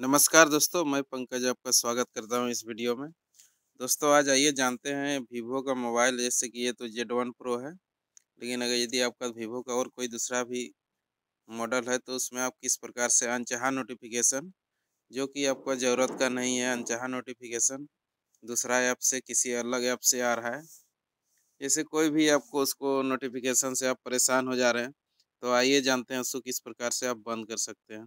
नमस्कार दोस्तों मैं पंकज आपका स्वागत करता हूं इस वीडियो में दोस्तों आज आइए जानते हैं वीवो का मोबाइल जैसे कि ये तो जेड वन प्रो है लेकिन अगर यदि आपका वीवो का और कोई दूसरा भी मॉडल है तो उसमें आप किस प्रकार से अनचाहा नोटिफिकेशन जो कि आपको ज़रूरत का नहीं है अनचाहा नोटिफिकेशन दूसरा ऐप से किसी अलग ऐप से आ रहा है जैसे कोई भी आपको उसको नोटिफिकेशन से आप परेशान हो जा रहे हैं तो आइए जानते हैं उसको किस प्रकार से आप बंद कर सकते हैं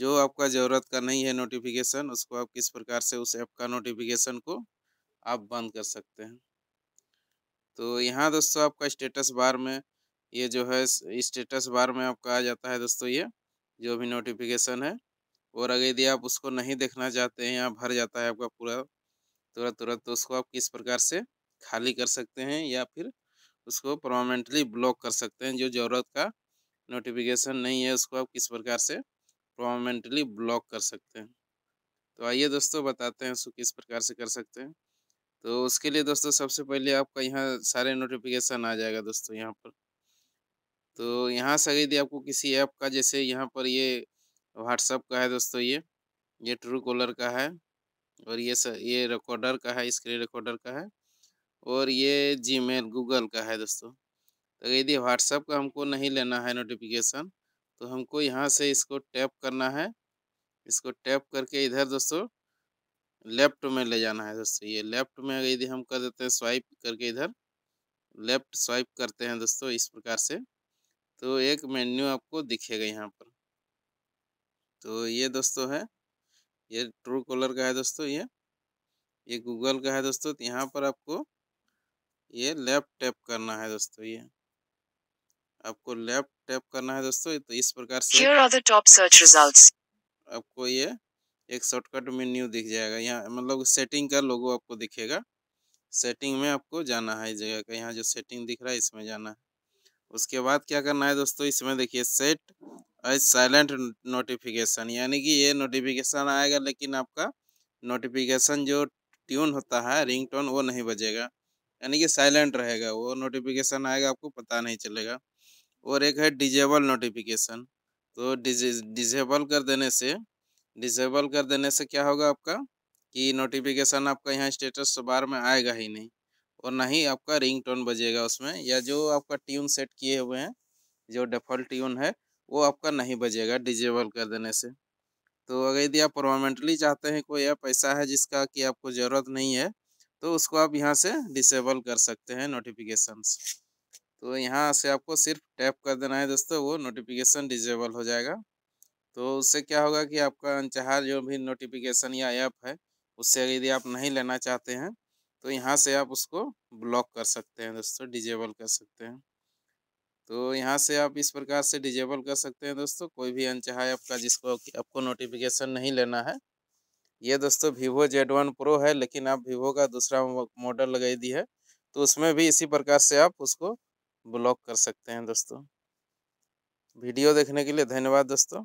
जो आपका ज़रूरत का नहीं है नोटिफिकेशन उसको आप किस प्रकार से उस ऐप का नोटिफिकेशन को आप बंद कर सकते हैं तो यहाँ दोस्तों आपका स्टेटस बार में ये जो है स्टेटस बार में आपका आ जाता है दोस्तों ये जो भी नोटिफिकेशन है और अगर यदि आप उसको नहीं देखना चाहते हैं यहाँ भर जाता है आपका पूरा तुरंत तुरंत तो उसको आप किस प्रकार से खाली कर सकते हैं या फिर उसको परमानेंटली ब्लॉक कर सकते हैं जो ज़रूरत का नोटिफिकेशन नहीं है उसको आप किस प्रकार से प्रोमेंटली ब्लॉक कर सकते हैं तो आइए दोस्तों बताते हैं उसको किस प्रकार से कर सकते हैं तो उसके लिए दोस्तों सबसे पहले आपका यहाँ सारे नोटिफिकेशन आ जाएगा दोस्तों यहाँ पर तो यहाँ से यदि आपको किसी ऐप का जैसे यहाँ पर ये व्हाट्सअप का है दोस्तों ये ये ट्रू कॉलर का है और ये स, ये रिकॉर्डर का है स्क्रीन रिकॉर्डर का है और ये जी मेल गूगल का है दोस्तों तो यदि व्हाट्सअप का हमको नहीं लेना है नोटिफिकेशन तो हमको यहाँ से इसको टैप करना है इसको टैप करके इधर दोस्तों लेफ्ट में ले जाना है दोस्तों ये लेफ्ट में यदि हम कर देते हैं स्वाइप करके इधर लेफ्ट स्वाइप करते हैं दोस्तों इस प्रकार से तो एक मेन्यू आपको दिखेगा यहाँ पर तो ये दोस्तों है ये ट्रू कॉलर का है दोस्तों ये ये गूगल का है दोस्तों तो यहाँ पर आपको ये लेफ्ट टैप करना है दोस्तों ये आपको लेफ्ट टैप करना है दोस्तों तो इस प्रकार से Here are the top search results. आपको ये एक शॉर्टकट मेन्यू दिख जाएगा यहाँ मतलब सेटिंग का लोगो आपको दिखेगा सेटिंग में आपको जाना है इस जगह का यहाँ जो सेटिंग दिख रहा है इसमें जाना है उसके बाद क्या करना है दोस्तों इसमें देखिए सेट एज साइलेंट नोटिफिकेशन यानी कि ये नोटिफिकेशन आएगा लेकिन आपका नोटिफिकेशन जो ट्यून होता है रिंगटोन वो नहीं बजेगा यानी कि साइलेंट रहेगा वो नोटिफिकेशन आएगा आपको पता नहीं चलेगा और एक है डिजेबल नोटिफिकेशन तो डिजेबल कर देने से डिजेबल कर देने से क्या होगा आपका कि नोटिफिकेशन आपका यहाँ स्टेटस बार में आएगा ही नहीं और ना ही आपका रिंग टोन बजेगा उसमें या जो आपका ट्यून सेट किए हुए हैं जो डिफ़ॉल्ट ट्यून है वो आपका नहीं बजेगा डिजेबल कर देने से तो अगर यदि आप परमानेंटली चाहते हैं कोई ऐप ऐसा है जिसका कि आपको ज़रूरत नहीं है तो उसको आप यहाँ से डिसेबल कर सकते हैं नोटिफिकेशंस तो यहाँ से आपको सिर्फ टैप कर देना है दोस्तों वो नोटिफिकेशन डिजेबल हो जाएगा तो उससे क्या होगा कि आपका अनचाह जो भी नोटिफिकेशन या ऐप है उससे यदि आप नहीं लेना चाहते हैं तो यहाँ से आप उसको ब्लॉक कर सकते हैं दोस्तों डिजेबल कर सकते हैं तो यहाँ से आप इस प्रकार से डिजेबल कर सकते हैं दोस्तों कोई भी अनचाहा ऐप का जिसको आपको नोटिफिकेशन नहीं लेना है ये दोस्तों वीवो जेड वन प्रो है लेकिन आप वीवो का दूसरा मॉडल लगाई दी है तो उसमें भी इसी प्रकार से आप उसको ब्लॉक कर सकते हैं दोस्तों वीडियो देखने के लिए धन्यवाद दोस्तों